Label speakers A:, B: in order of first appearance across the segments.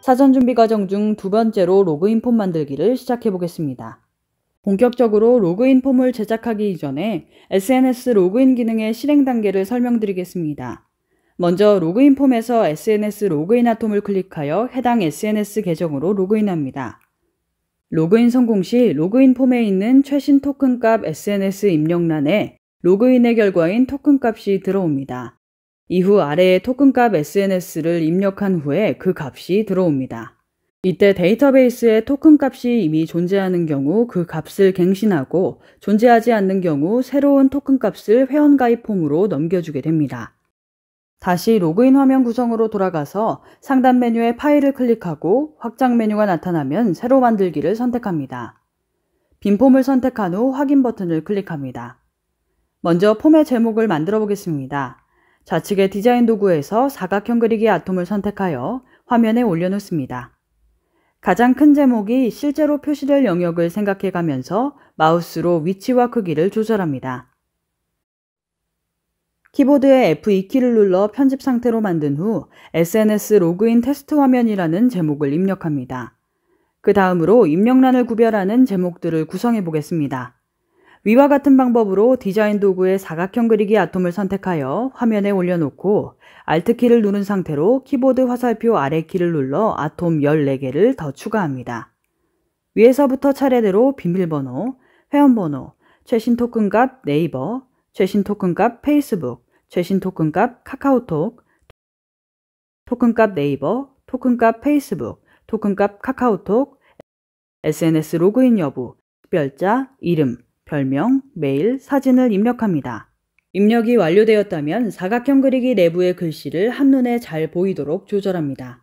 A: 사전 준비 과정 중 두 번째로 로그인 폼 만들기를 시작해 보겠습니다. 본격적으로 로그인 폼을 제작하기 이전에 SNS 로그인 기능의 실행 단계를 설명드리겠습니다. 먼저 로그인 폼에서 SNS 로그인 아톰을 클릭하여 해당 SNS 계정으로 로그인합니다. 로그인 성공 시 로그인 폼에 있는 최신 토큰 값 SNS 입력란에 로그인의 결과인 토큰 값이 들어옵니다. 이후 아래의 토큰값 SNS를 입력한 후에 그 값이 들어옵니다. 이때 데이터베이스에 토큰 값이 이미 존재하는 경우 그 값을 갱신하고 존재하지 않는 경우 새로운 토큰 값을 회원가입 폼으로 넘겨주게 됩니다. 다시 로그인 화면 구성으로 돌아가서 상단 메뉴에 파일을 클릭하고 확장 메뉴가 나타나면 새로 만들기를 선택합니다. 빈 폼을 선택한 후 확인 버튼을 클릭합니다. 먼저 폼의 제목을 만들어 보겠습니다. 좌측의 디자인 도구에서 사각형 그리기 아톰을 선택하여 화면에 올려놓습니다. 가장 큰 제목이 실제로 표시될 영역을 생각해 가면서 마우스로 위치와 크기를 조절합니다. 키보드의 F2키를 e 눌러 편집 상태로 만든 후 SNS 로그인 테스트 화면이라는 제목을 입력합니다. 그 다음으로 입력란을 구별하는 제목들을 구성해 보겠습니다. 위와 같은 방법으로 디자인 도구의 사각형 그리기 아톰을 선택하여 화면에 올려놓고 Alt키를 누른 상태로 키보드 화살표 아래 키를 눌러 아톰 14개를 더 추가합니다. 위에서부터 차례대로 비밀번호, 회원번호, 최신 토큰값 네이버, 최신 토큰값 페이스북, 최신 토큰값 카카오톡, 토큰값 네이버, 토큰값 페이스북, 토큰값 카카오톡, SNS 로그인 여부, 특별자, 이름, 별명, 메일, 사진을 입력합니다. 입력이 완료되었다면 사각형 그리기 내부의 글씨를 한눈에 잘 보이도록 조절합니다.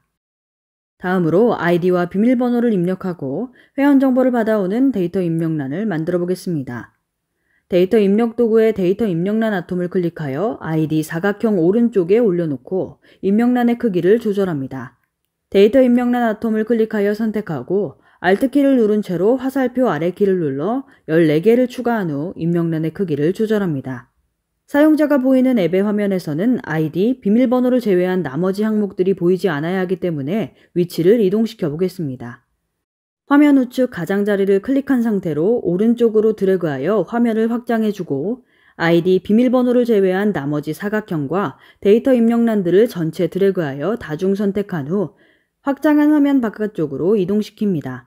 A: 다음으로 아이디와 비밀번호를 입력하고 회원 정보를 받아오는 데이터 입력란을 만들어 보겠습니다. 데이터 입력 도구의 데이터 입력란 아톰을 클릭하여 아이디 사각형 오른쪽에 올려놓고 입력란의 크기를 조절합니다. 데이터 입력란 아톰을 클릭하여 선택하고 Alt키를 누른 채로 화살표 아래 키를 눌러 14개를 추가한 후 입력란의 크기를 조절합니다. 사용자가 보이는 앱의 화면에서는 아이디, 비밀번호를 제외한 나머지 항목들이 보이지 않아야 하기 때문에 위치를 이동시켜 보겠습니다. 화면 우측 가장자리를 클릭한 상태로 오른쪽으로 드래그하여 화면을 확장해주고 아이디, 비밀번호를 제외한 나머지 사각형과 데이터 입력란들을 전체 드래그하여 다중 선택한 후 확장한 화면 바깥쪽으로 이동시킵니다.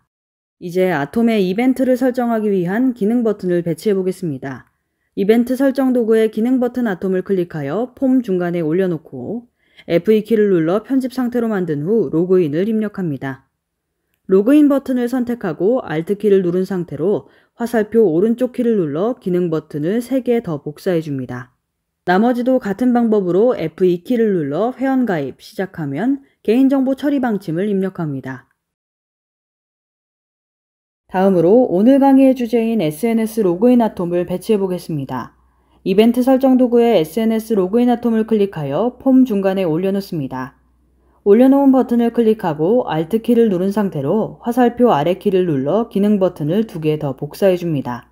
A: 이제 아톰의 이벤트를 설정하기 위한 기능 버튼을 배치해 보겠습니다. 이벤트 설정 도구의 기능 버튼 아톰을 클릭하여 폼 중간에 올려놓고 F2키를 e 눌러 편집 상태로 만든 후 로그인을 입력합니다. 로그인 버튼을 선택하고 Alt키를 누른 상태로 화살표 오른쪽 키를 눌러 기능 버튼을 3개 더 복사해 줍니다. 나머지도 같은 방법으로 F2키를 e 눌러 회원가입 시작하면 개인정보 처리 방침을 입력합니다. 다음으로 오늘 강의의 주제인 SNS 로그인 아톰을 배치해 보겠습니다. 이벤트 설정 도구의 SNS 로그인 아톰을 클릭하여 폼 중간에 올려놓습니다. 올려놓은 버튼을 클릭하고 Alt 키를 누른 상태로 화살표 아래 키를 눌러 기능 버튼을 두 개 더 복사해 줍니다.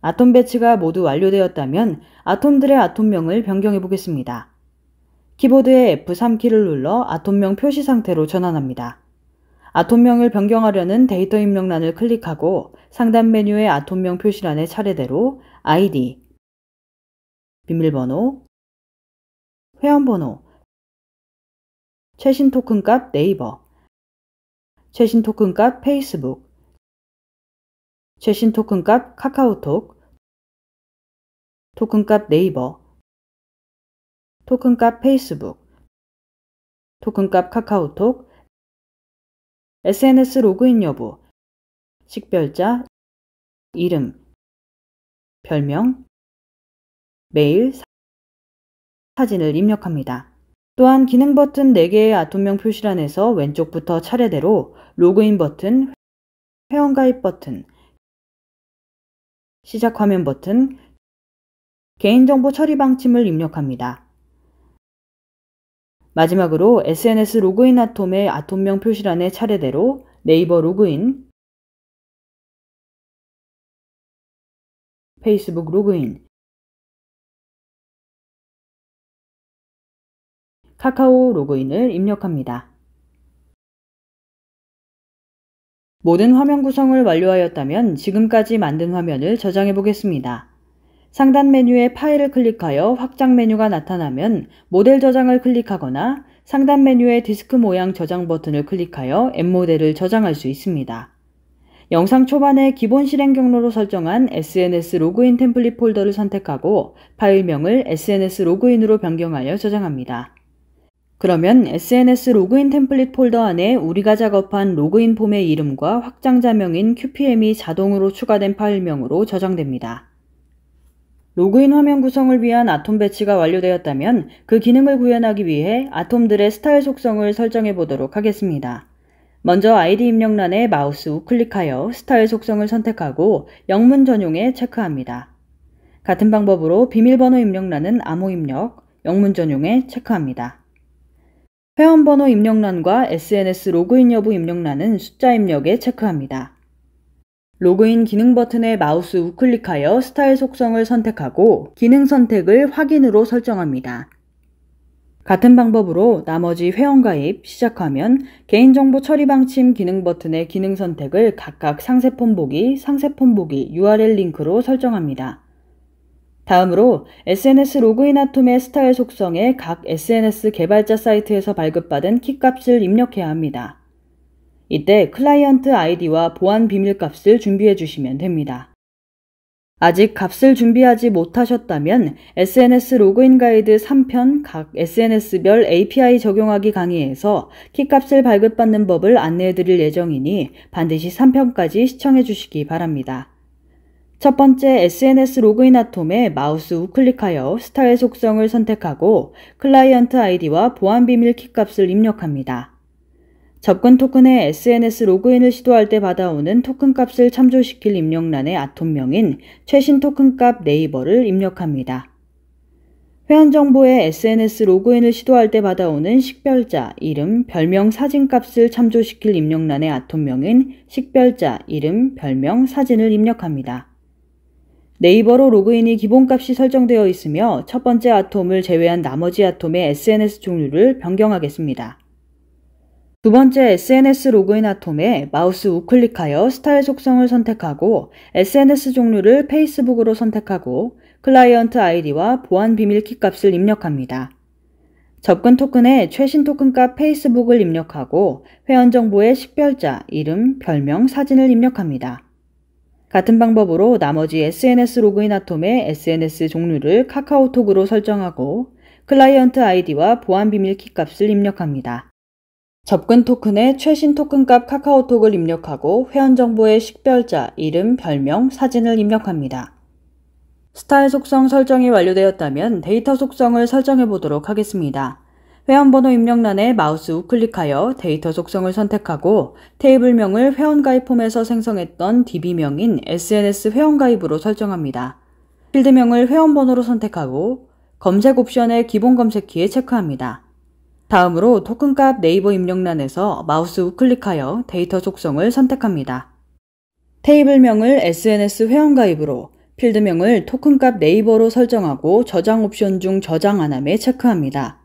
A: 아톰 배치가 모두 완료되었다면 아톰들의 아톰명을 변경해 보겠습니다. 키보드의 F3키를 눌러 아톰명 표시 상태로 전환합니다. 아톰명을 변경하려는 데이터 입력란을 클릭하고 상단 메뉴의
B: 아톰명 표시란에 차례대로 아이디, 비밀번호, 회원번호, 최신 토큰 값 네이버, 최신 토큰 값 페이스북, 최신 토큰 값 카카오톡, 토큰 값 네이버, 토큰 값 페이스북, 토큰 값 카카오톡,
C: SNS 로그인 여부, 식별자, 이름, 별명, 메일,
B: 사진을 입력합니다. 또한 기능 버튼 4개의 아톰명 표시란에서 왼쪽부터 차례대로 로그인 버튼, 회원가입 버튼, 시작 화면 버튼, 개인정보 처리 방침을 입력합니다. 마지막으로 SNS 로그인 아톰의 아톰명
C: 표시란의 차례대로 네이버 로그인, 페이스북 로그인, 카카오 로그인을 입력합니다.
B: 모든 화면 구성을 완료하였다면 지금까지 만든
A: 화면을 저장해 보겠습니다. 상단 메뉴의 파일을 클릭하여 확장 메뉴가 나타나면 모델 저장을 클릭하거나 상단 메뉴의 디스크 모양 저장 버튼을 클릭하여 앱모델을 저장할 수 있습니다. 영상 초반에 기본 실행 경로로 설정한 SNS 로그인 템플릿 폴더를 선택하고 파일명을 SNS 로그인으로 변경하여 저장합니다. 그러면 SNS 로그인 템플릿 폴더 안에 우리가 작업한 로그인 폼의 이름과 확장자명인 QPM이 자동으로 추가된 파일명으로 저장됩니다. 로그인 화면 구성을 위한 아톰 배치가 완료되었다면 그 기능을 구현하기 위해 아톰들의 스타일 속성을 설정해 보도록 하겠습니다. 먼저 아이디 입력란에 마우스 우클릭하여 스타일 속성을 선택하고 영문 전용에 체크합니다. 같은 방법으로 비밀번호 입력란은 암호 입력, 영문 전용에 체크합니다. 회원번호 입력란과 SNS 로그인 여부 입력란은 숫자 입력에 체크합니다. 로그인 기능 버튼에 마우스 우클릭하여 스타일 속성을 선택하고 기능 선택을 확인으로 설정합니다. 같은 방법으로 나머지 회원가입, 시작하면 개인정보 처리 방침 기능 버튼의 기능 선택을 각각 상세 폰 보기, 상세 폰 보기, URL 링크로 설정합니다. 다음으로 SNS 로그인 아톰의 스타일 속성에 각 SNS 개발자 사이트에서 발급받은 키값을 입력해야 합니다. 이때 클라이언트 아이디와 보안 비밀값을 준비해 주시면 됩니다. 아직 값을 준비하지 못하셨다면 SNS 로그인 가이드 3편 각 SNS별 API 적용하기 강의에서 키값을 발급받는 법을 안내해 드릴 예정이니 반드시 3편까지 시청해 주시기 바랍니다. 첫 번째 SNS 로그인 아톰에 마우스 우클릭하여 스타의 속성을 선택하고 클라이언트 아이디와 보안 비밀 키값을 입력합니다. 접근 토큰의 SNS 로그인을 시도할 때 받아오는 토큰 값을 참조시킬 입력란의 아톰명인 최신 토큰 값 네이버를 입력합니다. 회원 정보에 SNS 로그인을 시도할 때 받아오는 식별자, 이름, 별명, 사진 값을 참조시킬 입력란의 아톰명인 식별자, 이름, 별명, 사진을 입력합니다. 네이버로 로그인이 기본값이 설정되어 있으며 첫 번째 아톰을 제외한 나머지 아톰의 SNS 종류를 변경하겠습니다. 두 번째 SNS 로그인 아톰에 마우스 우클릭하여 스타일 속성을 선택하고 SNS 종류를 페이스북으로 선택하고 클라이언트 아이디와 보안 비밀 키 값을 입력합니다. 접근 토큰에 최신 토큰값 페이스북을 입력하고 회원 정보의 식별자, 이름, 별명, 사진을 입력합니다. 같은 방법으로 나머지 SNS 로그인 아톰의 SNS 종류를 카카오톡으로 설정하고 클라이언트 아이디와 보안 비밀 키 값을 입력합니다. 접근 토큰에 최신 토큰값 카카오톡을 입력하고 회원 정보의 식별자, 이름, 별명, 사진을 입력합니다. 스타일 속성 설정이 완료되었다면 데이터 속성을 설정해 보도록 하겠습니다. 회원번호 입력란에 마우스 우클릭하여 데이터 속성을 선택하고 테이블명을 회원가입 폼에서 생성했던 DB명인 SNS 회원가입으로 설정합니다. 필드명을 회원번호로 선택하고 검색 옵션의 기본 검색키에 체크합니다. 다음으로 토큰값 네이버 입력란에서 마우스 우클릭하여 데이터 속성을 선택합니다. 테이블명을 SNS 회원가입으로, 필드명을 토큰값 네이버로 설정하고 저장 옵션 중 저장 안함에 체크합니다.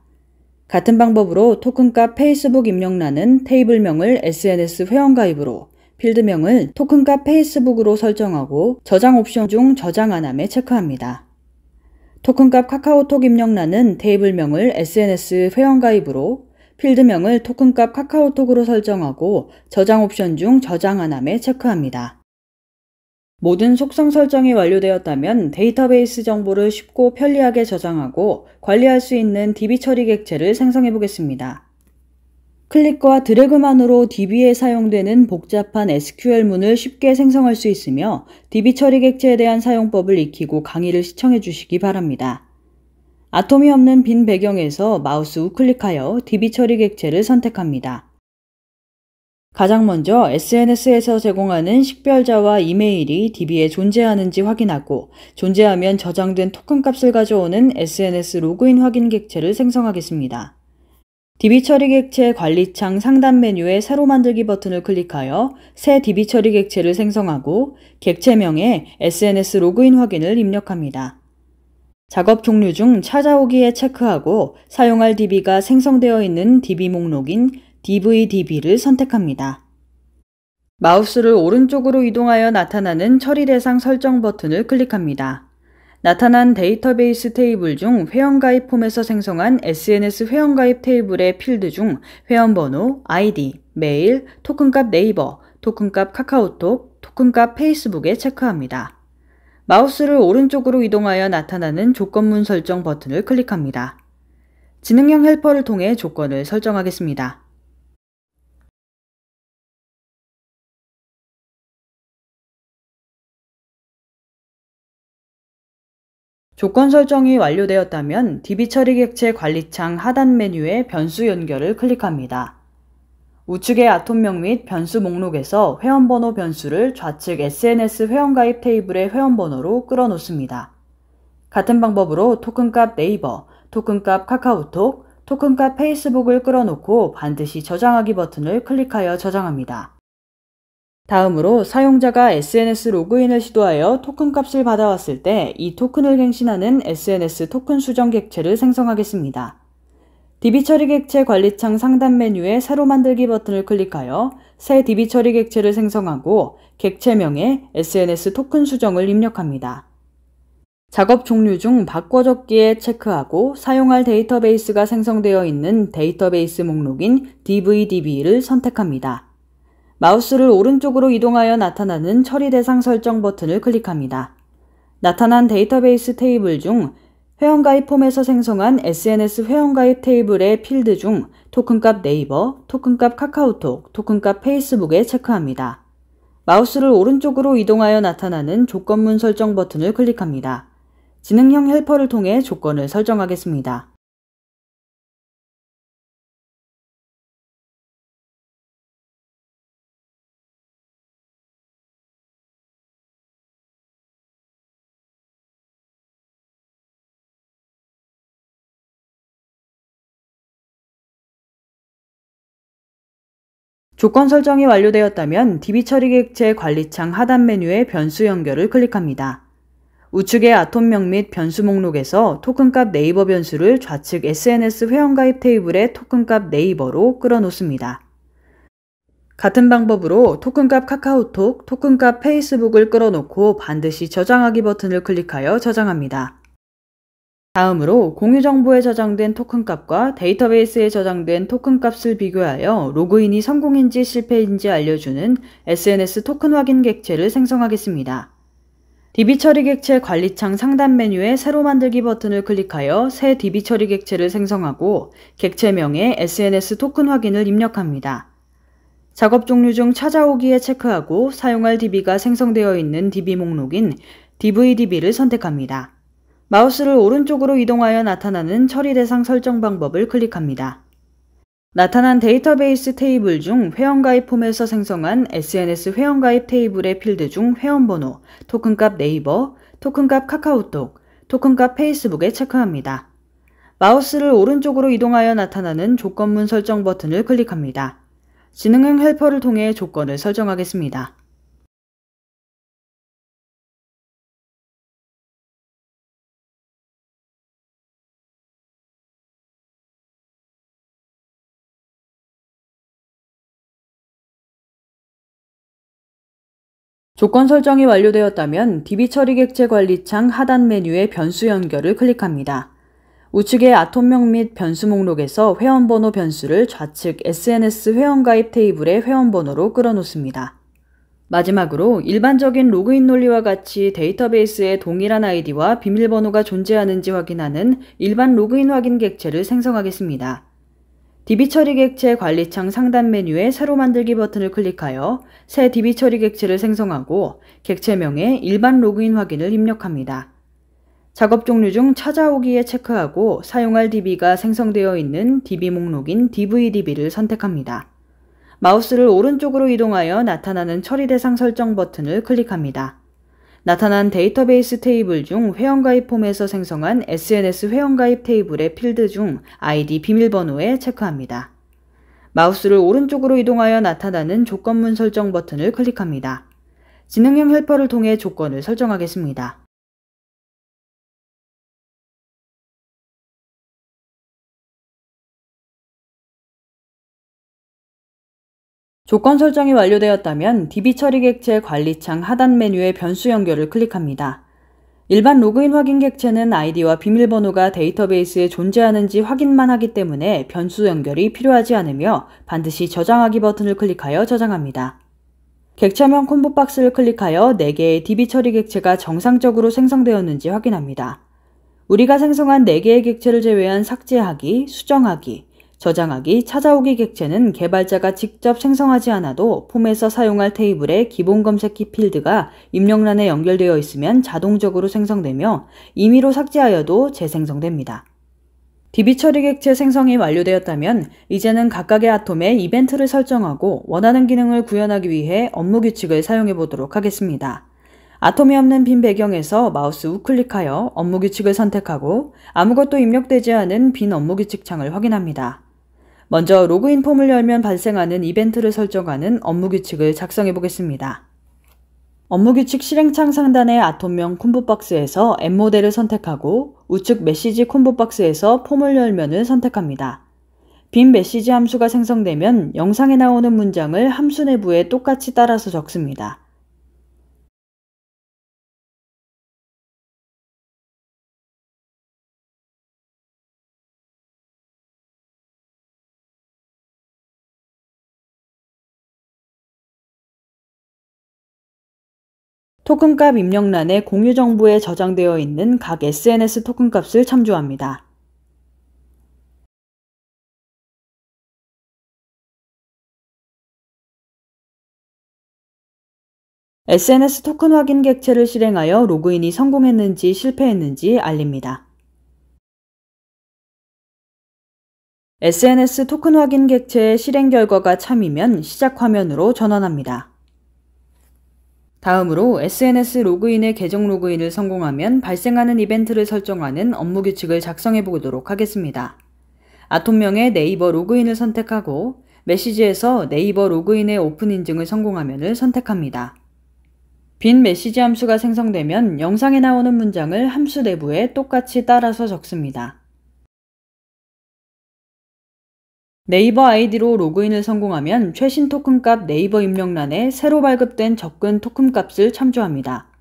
A: 같은 방법으로 토큰값 페이스북 입력란은 테이블명을 SNS 회원가입으로, 필드명을 토큰값 페이스북으로 설정하고 저장 옵션 중 저장 안함에 체크합니다. 토큰값 카카오톡 입력란은 테이블명을 SNS 회원가입으로 필드명을 토큰값 카카오톡으로 설정하고 저장 옵션 중 저장 하남에 체크합니다. 모든 속성 설정이 완료되었다면 데이터베이스 정보를 쉽고 편리하게 저장하고 관리할 수 있는 DB 처리 객체를 생성해 보겠습니다. 클릭과 드래그만으로 DB에 사용되는 복잡한 SQL문을 쉽게 생성할 수 있으며 DB 처리 객체에 대한 사용법을 익히고 강의를 시청해 주시기 바랍니다. 아톰이 없는 빈 배경에서 마우스 우클릭하여 DB 처리 객체를 선택합니다. 가장 먼저 SNS에서 제공하는 식별자와 이메일이 DB에 존재하는지 확인하고 존재하면 저장된 토큰 값을 가져오는 SNS 로그인 확인 객체를 생성하겠습니다. DB 처리 객체 관리창 상단 메뉴의 새로 만들기 버튼을 클릭하여 새 DB 처리 객체를 생성하고 객체명에 SNS 로그인 확인을 입력합니다. 작업 종류 중 찾아오기에 체크하고 사용할 DB가 생성되어 있는 DB 목록인 DVDB를 선택합니다. 마우스를 오른쪽으로 이동하여 나타나는 처리 대상 설정 버튼을 클릭합니다. 나타난 데이터베이스 테이블 중 회원가입 폼에서 생성한 SNS 회원가입 테이블의 필드 중 회원번호, 아이디, 메일, 토큰값 네이버, 토큰값 카카오톡, 토큰값 페이스북에 체크합니다. 마우스를 오른쪽으로 이동하여 나타나는 조건문 설정 버튼을 클릭합니다.
C: 지능형 헬퍼를 통해 조건을 설정하겠습니다. 조건 설정이 완료되었다면 DB 처리
A: 객체 관리창 하단 메뉴의 변수 연결을 클릭합니다. 우측의 아톰명 및 변수 목록에서 회원번호 변수를 좌측 SNS 회원가입 테이블의 회원번호로 끌어놓습니다. 같은 방법으로 토큰값 네이버, 토큰값 카카오톡, 토큰값 페이스북을 끌어놓고 반드시 저장하기 버튼을 클릭하여 저장합니다. 다음으로 사용자가 SNS 로그인을 시도하여 토큰 값을 받아왔을 때 이 토큰을 갱신하는 SNS 토큰 수정 객체를 생성하겠습니다. DB 처리 객체 관리창 상단 메뉴의 새로 만들기 버튼을 클릭하여 새 DB 처리 객체를 생성하고 객체명에 SNS 토큰 수정을 입력합니다. 작업 종류 중 바꿔 적기에 체크하고 사용할 데이터베이스가 생성되어 있는 데이터베이스 목록인 DVDB를 선택합니다. 마우스를 오른쪽으로 이동하여 나타나는 처리 대상 설정 버튼을 클릭합니다. 나타난 데이터베이스 테이블 중 회원가입 폼에서 생성한 SNS 회원가입 테이블의 필드 중 토큰값 네이버, 토큰값 카카오톡, 토큰값 페이스북에 체크합니다. 마우스를 오른쪽으로 이동하여 나타나는 조건문
C: 설정 버튼을 클릭합니다. 지능형 헬퍼를 통해 조건을 설정하겠습니다.
B: 조건 설정이 완료되었다면 DB 처리 객체 관리창 하단 메뉴의 변수 연결을
A: 클릭합니다. 우측의 아톰명 및 변수 목록에서 토큰값 네이버 변수를 좌측 SNS 회원가입 테이블의 토큰값 네이버로 끌어놓습니다. 같은 방법으로 토큰값 카카오톡, 토큰값 페이스북을 끌어놓고 반드시 저장하기 버튼을 클릭하여 저장합니다. 다음으로 공유 정보에 저장된 토큰값과 데이터베이스에 저장된 토큰값을 비교하여 로그인이 성공인지 실패인지 알려주는 SNS 토큰 확인 객체를 생성하겠습니다. DB 처리 객체 관리창 상단 메뉴에 새로 만들기 버튼을 클릭하여 새 DB 처리 객체를 생성하고 객체명에 SNS 토큰 확인을 입력합니다. 작업 종류 중 찾아오기에 체크하고 사용할 DB가 생성되어 있는 DB 목록인 DVDB를 선택합니다. 마우스를 오른쪽으로 이동하여 나타나는 처리 대상 설정 방법을 클릭합니다. 나타난 데이터베이스 테이블 중 회원가입 폼에서 생성한 SNS 회원가입 테이블의 필드 중 회원번호, 토큰값 네이버, 토큰값 카카오톡, 토큰값 페이스북에 체크합니다. 마우스를 오른쪽으로 이동하여 나타나는 조건문 설정 버튼을 클릭합니다. 지능형
C: 헬퍼를 통해 조건을 설정하겠습니다. 조건 설정이 완료되었다면 DB
B: 처리 객체 관리창 하단 메뉴의 변수 연결을 클릭합니다. 우측의
A: 아톰명 및 변수 목록에서 회원번호 변수를 좌측 SNS 회원가입 테이블의 회원번호로 끌어놓습니다. 마지막으로 일반적인 로그인 논리와 같이 데이터베이스에 동일한 아이디와 비밀번호가 존재하는지 확인하는 일반 로그인 확인 객체를 생성하겠습니다. DB 처리 객체 관리창 상단 메뉴의 새로 만들기 버튼을 클릭하여 새 DB 처리 객체를 생성하고 객체명에 일반 로그인 확인을 입력합니다. 작업 종류 중 찾아오기에 체크하고 사용할 DB가 생성되어 있는 DB 목록인 DVDB를 선택합니다. 마우스를 오른쪽으로 이동하여 나타나는 처리 대상 설정 버튼을 클릭합니다. 나타난 데이터베이스 테이블 중 회원가입 폼에서 생성한 SNS 회원가입 테이블의 필드 중 아이디 비밀번호에 체크합니다. 마우스를 오른쪽으로 이동하여
B: 나타나는 조건문 설정 버튼을 클릭합니다. 지능형 헬퍼를 통해 조건을
C: 설정하겠습니다.
B: 조건 설정이 완료되었다면 DB 처리 객체 관리창 하단 메뉴의 변수 연결을
A: 클릭합니다. 일반 로그인 확인 객체는 아이디와 비밀번호가 데이터베이스에 존재하는지 확인만 하기 때문에 변수 연결이 필요하지 않으며 반드시 저장하기 버튼을 클릭하여 저장합니다. 객체명 콤보 박스를 클릭하여 4개의 DB 처리 객체가 정상적으로 생성되었는지 확인합니다. 우리가 생성한 4개의 객체를 제외한 삭제하기, 수정하기, 저장하기, 찾아오기 객체는 개발자가 직접 생성하지 않아도 폼에서 사용할 테이블의 기본 검색키 필드가 입력란에 연결되어 있으면 자동적으로 생성되며 임의로 삭제하여도 재생성됩니다. DB 처리 객체 생성이 완료되었다면 이제는 각각의 아톰에 이벤트를 설정하고 원하는 기능을 구현하기 위해 업무 규칙을 사용해 보도록 하겠습니다. 아톰이 없는 빈 배경에서 마우스 우클릭하여 업무 규칙을 선택하고 아무것도 입력되지 않은 빈 업무 규칙 창을 확인합니다. 먼저 로그인 폼을 열면 발생하는 이벤트를 설정하는 업무 규칙을 작성해 보겠습니다. 업무 규칙 실행창 상단의 아톰명 콤보 박스에서 앱 모델을 선택하고 우측 메시지 콤보 박스에서 폼을 열면을 선택합니다. 빈 메시지 함수가 생성되면 영상에 나오는 문장을
C: 함수 내부에 똑같이 따라서 적습니다. 토큰값 입력란에
B: 공유정보에 저장되어 있는 각 SNS 토큰값을 참조합니다.
C: SNS 토큰 확인 객체를 실행하여
B: 로그인이 성공했는지 실패했는지 알립니다.
A: SNS 토큰 확인 객체의 실행 결과가 참이면 시작 화면으로 전환합니다. 다음으로 SNS 로그인의 계정 로그인을 성공하면 발생하는 이벤트를 설정하는 업무 규칙을 작성해 보도록 하겠습니다. 아톰명의 네이버 로그인을 선택하고 메시지에서 네이버 로그인의 오픈 인증을 성공하면을 선택합니다. 빈 메시지 함수가 생성되면 영상에 나오는 문장을 함수 내부에 똑같이 따라서 적습니다. 네이버 아이디로 로그인을 성공하면 최신 토큰값
C: 네이버 입력란에 새로 발급된 접근 토큰값을 참조합니다.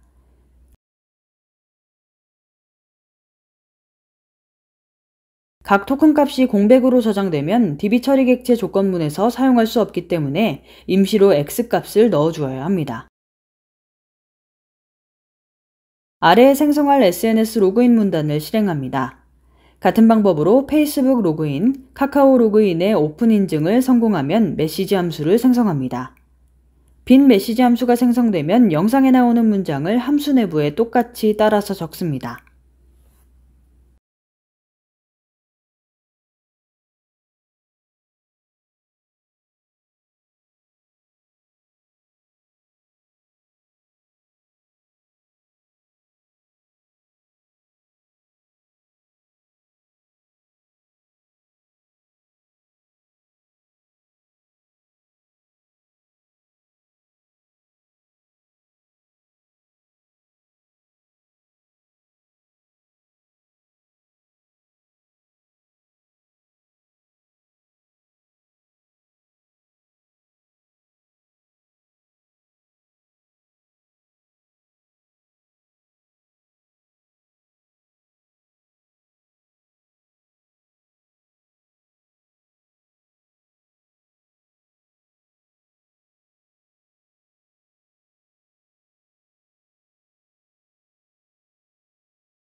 C: 각
B: 토큰값이 공백으로 저장되면 DB 처리 객체 조건문에서 사용할 수 없기 때문에 임시로 X값을 넣어주어야 합니다. 아래에 생성할 SNS 로그인 문단을 실행합니다. 같은 방법으로
A: 페이스북 로그인, 카카오 로그인의 오픈 인증을 성공하면 메시지 함수를 생성합니다. 빈 메시지 함수가 생성되면 영상에 나오는 문장을 함수 내부에
C: 똑같이 따라서 적습니다.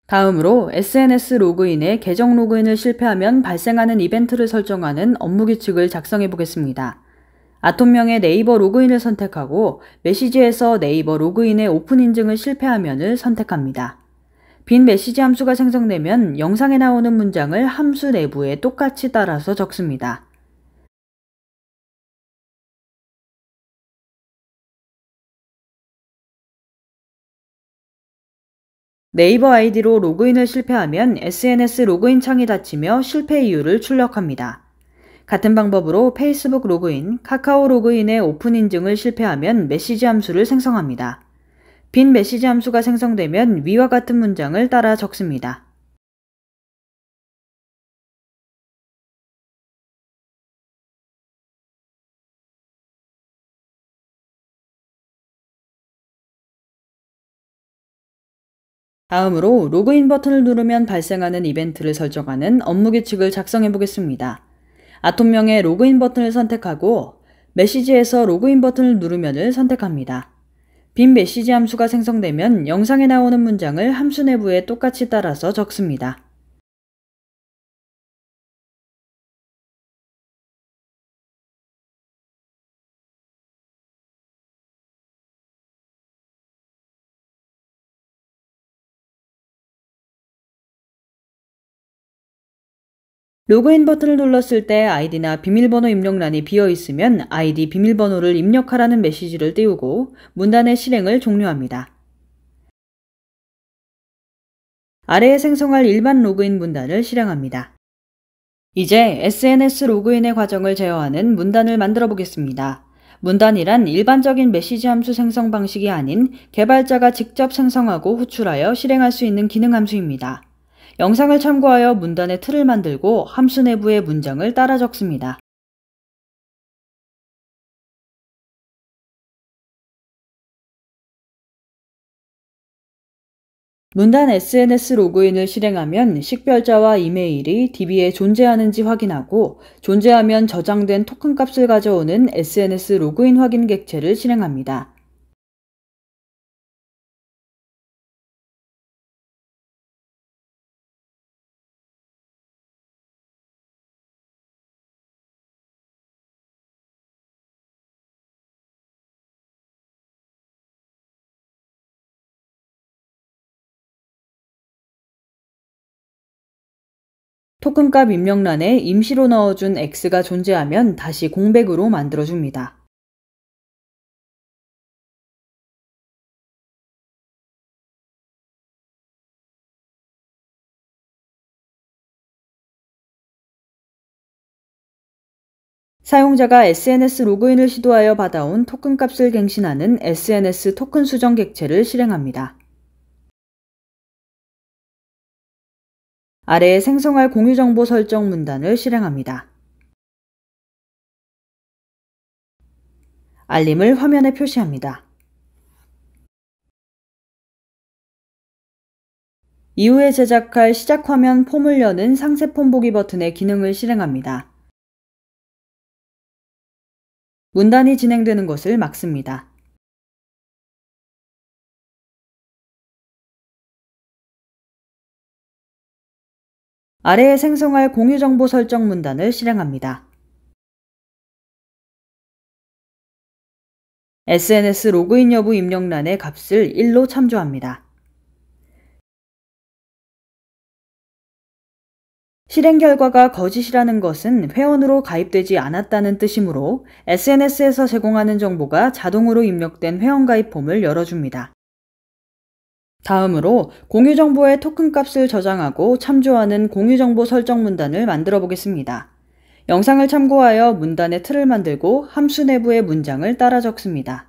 C: 다음으로 SNS 로그인에 계정 로그인을 실패하면
A: 발생하는 이벤트를 설정하는 업무 규칙을 작성해 보겠습니다. 아톰명의 네이버 로그인을 선택하고 메시지에서 네이버 로그인의 오픈 인증을 실패하면을 선택합니다. 빈 메시지 함수가 생성되면 영상에 나오는 문장을 함수 내부에
C: 똑같이 따라서 적습니다. 네이버 아이디로 로그인을 실패하면 SNS 로그인 창이 닫히며 실패
A: 이유를 출력합니다. 같은 방법으로 페이스북 로그인, 카카오 로그인의 오픈 인증을 실패하면 메시지 함수를 생성합니다. 빈 메시지 함수가 생성되면
C: 위와 같은 문장을 따라 적습니다.
B: 다음으로 로그인 버튼을 누르면 발생하는 이벤트를 설정하는 업무 규칙을
A: 작성해 보겠습니다. 아톰명의 로그인 버튼을 선택하고 메시지에서 로그인 버튼을 누르면을 선택합니다. 빈 메시지 함수가 생성되면 영상에 나오는
C: 문장을 함수 내부에 똑같이 따라서 적습니다.
B: 로그인 버튼을 눌렀을 때 아이디나 비밀번호 입력란이 비어 있으면 아이디 비밀번호를
A: 입력하라는 메시지를 띄우고 문단의 실행을 종료합니다. 아래에 생성할 일반 로그인 문단을 실행합니다. 이제 SNS 로그인의 과정을 제어하는 문단을 만들어 보겠습니다. 문단이란 일반적인 메시지 함수 생성 방식이 아닌 개발자가 직접 생성하고 호출하여 실행할 수 있는 기능 함수입니다. 영상을 참고하여 문단의 틀을 만들고
C: 함수 내부의 문장을 따라 적습니다. 문단 SNS 로그인을 실행하면 식별자와 이메일이 DB에
B: 존재하는지 확인하고 존재하면 저장된 토큰 값을 가져오는 SNS 로그인
C: 확인 객체를 실행합니다. 토큰값
B: 입력란에 임시로 넣어준 x가 존재하면 다시 공백으로 만들어줍니다.
C: 사용자가 SNS 로그인을 시도하여
B: 받아온 토큰 값을 갱신하는 SNS 토큰 수정 객체를 실행합니다.
C: 아래의 생성할 공유정보 설정 문단을 실행합니다.
B: 알림을 화면에 표시합니다. 이후에 제작할 시작 화면 폼을 여는 상세 폼 보기 버튼의
C: 기능을 실행합니다. 문단이 진행되는 것을 막습니다. 아래에 생성할 공유정보 설정 문단을 실행합니다.
B: SNS 로그인 여부 입력란의 값을 1로 참조합니다. 실행 결과가 거짓이라는 것은 회원으로 가입되지 않았다는 뜻이므로 SNS에서 제공하는
A: 정보가 자동으로 입력된 회원 가입 폼을 열어줍니다. 다음으로 공유정보의 토큰 값을 저장하고 참조하는 공유정보 설정 문단을 만들어
B: 보겠습니다. 영상을 참고하여 문단의 틀을 만들고 함수 내부의 문장을
C: 따라 적습니다.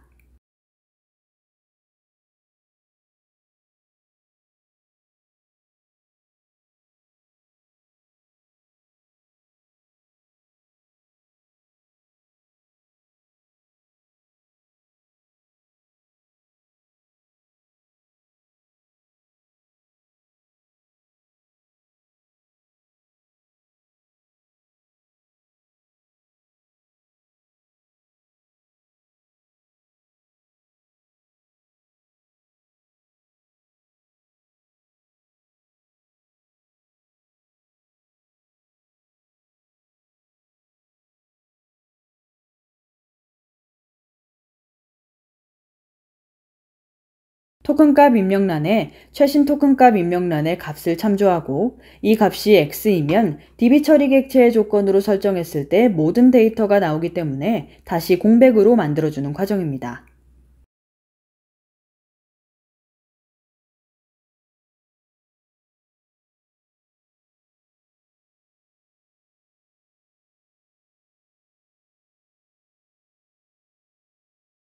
C: 토큰값 입력란에
B: 최신 토큰값 입력란의 값을 참조하고 이 값이 X이면 DB 처리 객체의 조건으로 설정했을 때 모든 데이터가 나오기 때문에 다시 공백으로 만들어주는
C: 과정입니다.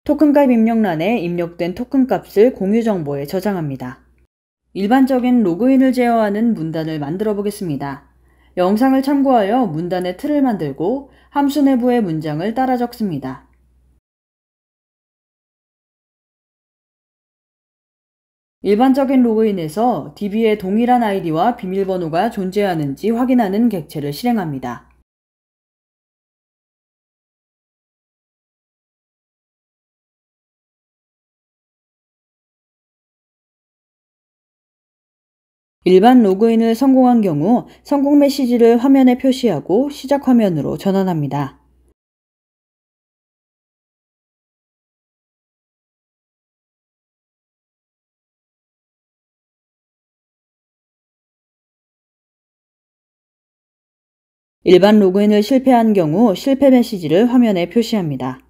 C: 토큰값 입력란에 입력된 토큰값을 공유 정보에 저장합니다.
A: 일반적인 로그인을 제어하는 문단을 만들어 보겠습니다. 영상을 참고하여
B: 문단의 틀을 만들고 함수 내부의 문장을 따라 적습니다. 일반적인 로그인에서 DB의 동일한 아이디와 비밀번호가 존재하는지 확인하는 객체를
C: 실행합니다. 일반 로그인을 성공한 경우 성공 메시지를 화면에 표시하고 시작 화면으로 전환합니다. 일반 로그인을 실패한 경우 실패 메시지를 화면에 표시합니다.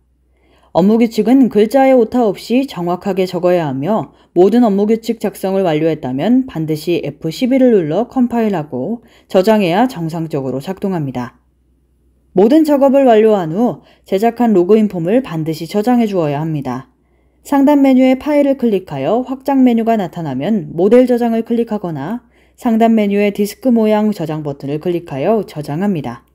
A: 업무 규칙은 글자의 오타 없이 정확하게 적어야 하며 모든 업무 규칙 작성을 완료했다면 반드시 F11을 눌러 컴파일하고 저장해야 정상적으로 작동합니다. 모든 작업을 완료한 후 제작한 로그인 폼을 반드시 저장해 주어야 합니다. 상단 메뉴에 파일을 클릭하여 확장 메뉴가 나타나면 모델 저장을 클릭하거나 상단 메뉴에 디스크 모양 저장 버튼을 클릭하여 저장합니다.